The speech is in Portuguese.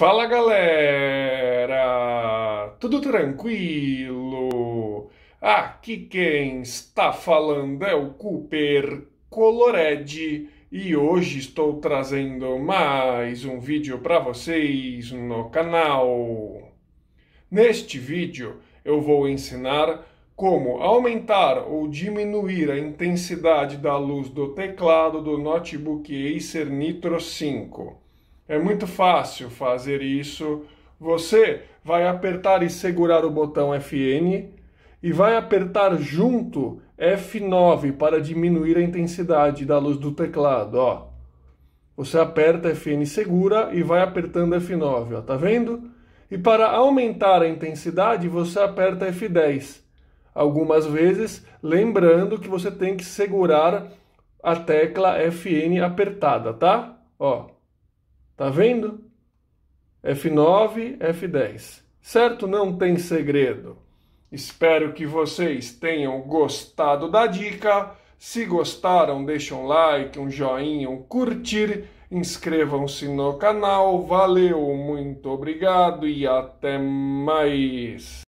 Fala galera! Tudo tranquilo? Aqui quem está falando é o Cooper Coloredi e hoje estou trazendo mais um vídeo para vocês no canal. Neste vídeo eu vou ensinar como aumentar ou diminuir a intensidade da luz do teclado do notebook Acer Nitro 5 é muito fácil fazer isso. Você vai apertar e segurar o botão FN e vai apertar junto F9 para diminuir a intensidade da luz do teclado, ó. Você aperta FN segura e vai apertando F9, ó, tá vendo? E para aumentar a intensidade, você aperta F10. Algumas vezes, lembrando que você tem que segurar a tecla FN apertada, tá? Ó. Tá vendo? F9, F10. Certo? Não tem segredo. Espero que vocês tenham gostado da dica. Se gostaram, deixem um like, um joinha, um curtir, inscrevam-se no canal. Valeu, muito obrigado e até mais.